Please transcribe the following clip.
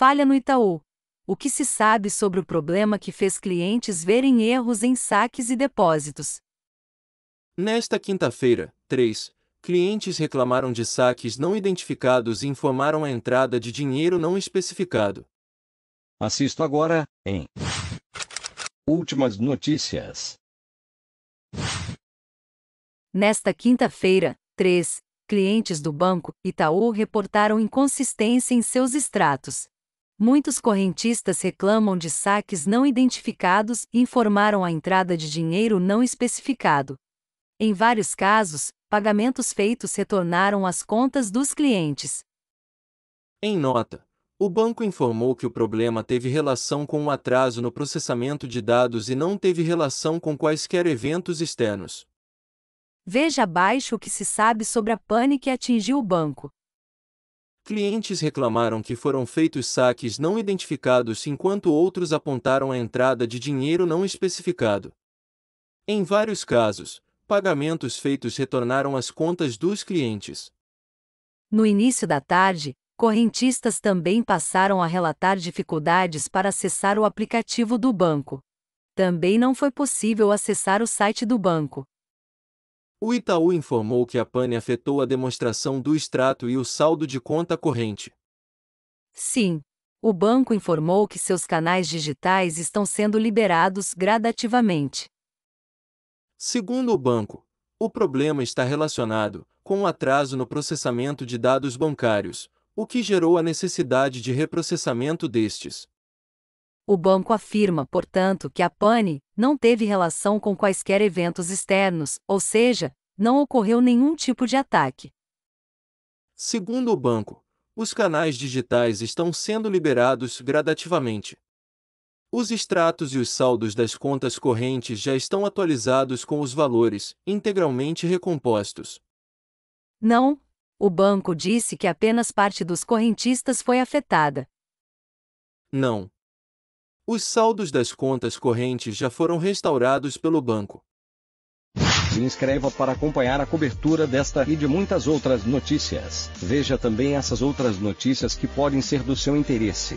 falha no Itaú. O que se sabe sobre o problema que fez clientes verem erros em saques e depósitos? Nesta quinta-feira, 3, clientes reclamaram de saques não identificados e informaram a entrada de dinheiro não especificado. Assisto agora, em Últimas notícias. Nesta quinta-feira, 3, clientes do banco Itaú reportaram inconsistência em seus extratos. Muitos correntistas reclamam de saques não identificados e informaram a entrada de dinheiro não especificado. Em vários casos, pagamentos feitos retornaram às contas dos clientes. Em nota, o banco informou que o problema teve relação com o um atraso no processamento de dados e não teve relação com quaisquer eventos externos. Veja abaixo o que se sabe sobre a pane que atingiu o banco. Clientes reclamaram que foram feitos saques não identificados enquanto outros apontaram a entrada de dinheiro não especificado. Em vários casos, pagamentos feitos retornaram às contas dos clientes. No início da tarde, correntistas também passaram a relatar dificuldades para acessar o aplicativo do banco. Também não foi possível acessar o site do banco, o Itaú informou que a pane afetou a demonstração do extrato e o saldo de conta corrente. Sim. O banco informou que seus canais digitais estão sendo liberados gradativamente. Segundo o banco, o problema está relacionado com o um atraso no processamento de dados bancários, o que gerou a necessidade de reprocessamento destes. O banco afirma, portanto, que a PANI não teve relação com quaisquer eventos externos, ou seja, não ocorreu nenhum tipo de ataque. Segundo o banco, os canais digitais estão sendo liberados gradativamente. Os extratos e os saldos das contas correntes já estão atualizados com os valores, integralmente recompostos. Não, o banco disse que apenas parte dos correntistas foi afetada. Não, os saldos das contas correntes já foram restaurados pelo banco. Se inscreva para acompanhar a cobertura desta e de muitas outras notícias. Veja também essas outras notícias que podem ser do seu interesse.